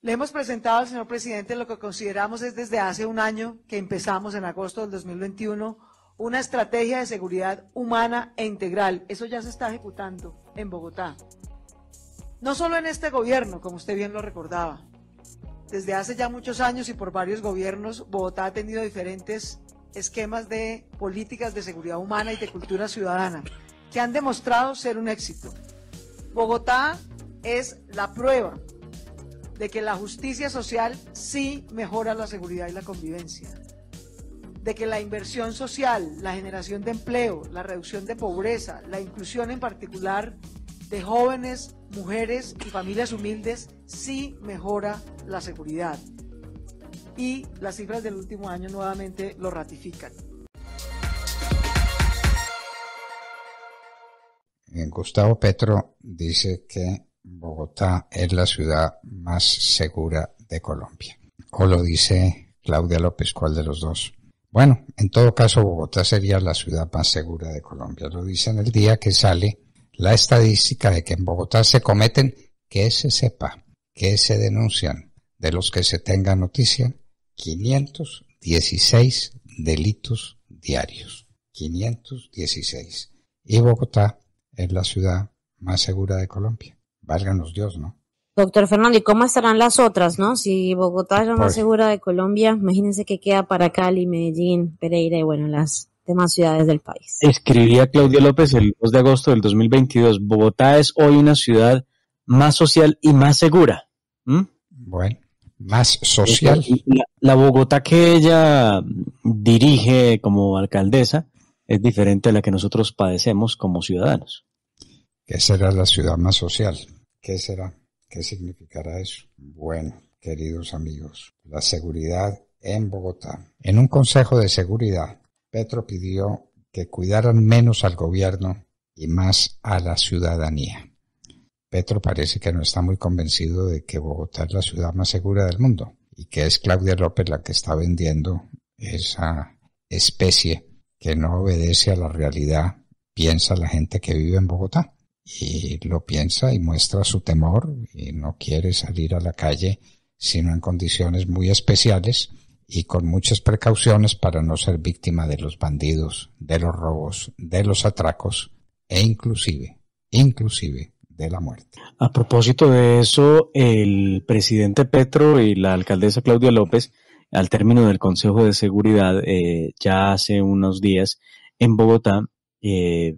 Le hemos presentado señor presidente lo que consideramos es desde hace un año que empezamos en agosto del 2021 una estrategia de seguridad humana e integral. Eso ya se está ejecutando en Bogotá. No solo en este gobierno, como usted bien lo recordaba. Desde hace ya muchos años y por varios gobiernos, Bogotá ha tenido diferentes esquemas de políticas de seguridad humana y de cultura ciudadana que han demostrado ser un éxito. Bogotá es la prueba de que la justicia social sí mejora la seguridad y la convivencia, de que la inversión social, la generación de empleo, la reducción de pobreza, la inclusión en particular de jóvenes, mujeres y familias humildes sí mejora la seguridad. Y las cifras del último año nuevamente lo ratifican. Gustavo Petro dice que Bogotá es la ciudad más segura de Colombia. O lo dice Claudia López, ¿cuál de los dos? Bueno, en todo caso, Bogotá sería la ciudad más segura de Colombia. Lo dice en el día que sale la estadística de que en Bogotá se cometen, que se sepa, que se denuncian, de los que se tenga noticia, 516 delitos diarios. 516. Y Bogotá es la ciudad más segura de Colombia válganos Dios, ¿no? Doctor Fernando, ¿y cómo estarán las otras, no? Si Bogotá es la más pues segura de Colombia, imagínense que queda para Cali, Medellín, Pereira y bueno, las demás ciudades del país. Escribía Claudia López el 2 de agosto del 2022, Bogotá es hoy una ciudad más social y más segura. Bueno, más social. La, Bogotá que ella dirige como alcaldesa es diferente a la que nosotros padecemos como ciudadanos. ¿Qué será la ciudad más social. ¿Qué será? ¿Qué significará eso? Bueno, queridos amigos, la seguridad en Bogotá. En un consejo de seguridad, Petro pidió que cuidaran menos al gobierno y más a la ciudadanía. Petro parece que no está muy convencido de que Bogotá es la ciudad más segura del mundo y que es Claudia López la que está vendiendo esa especie que no obedece a la realidad, piensa la gente que vive en Bogotá y lo piensa y muestra su temor y no quiere salir a la calle sino en condiciones muy especiales y con muchas precauciones para no ser víctima de los bandidos, de los robos, de los atracos e inclusive, inclusive de la muerte. A propósito de eso, el presidente Petro y la alcaldesa Claudia López, al término del Consejo de Seguridad, eh, ya hace unos días en Bogotá, eh,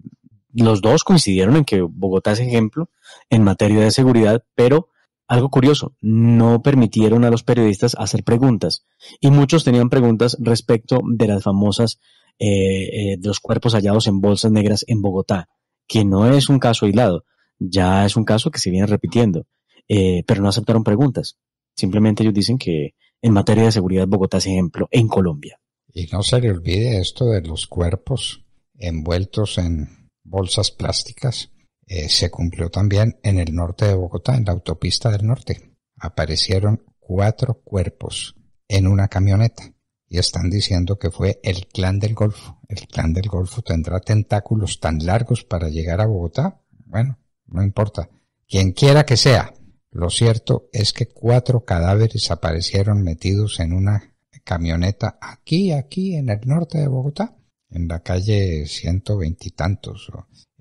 los dos coincidieron en que Bogotá es ejemplo en materia de seguridad, pero algo curioso, no permitieron a los periodistas hacer preguntas y muchos tenían preguntas respecto de las famosas eh, eh, de los cuerpos hallados en bolsas negras en Bogotá, que no es un caso aislado, ya es un caso que se viene repitiendo, eh, pero no aceptaron preguntas. Simplemente ellos dicen que en materia de seguridad Bogotá es ejemplo en Colombia. Y no se le olvide esto de los cuerpos envueltos en bolsas plásticas. Eh, se cumplió también en el norte de Bogotá, en la autopista del norte. Aparecieron cuatro cuerpos en una camioneta y están diciendo que fue el clan del Golfo. El clan del Golfo tendrá tentáculos tan largos para llegar a Bogotá. Bueno, no importa. Quien quiera que sea, lo cierto es que cuatro cadáveres aparecieron metidos en una camioneta aquí, aquí, en el norte de Bogotá en la calle ciento veintitantos.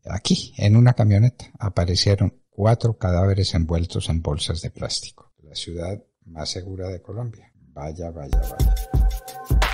Aquí, en una camioneta, aparecieron cuatro cadáveres envueltos en bolsas de plástico. La ciudad más segura de Colombia. Vaya, vaya, vaya.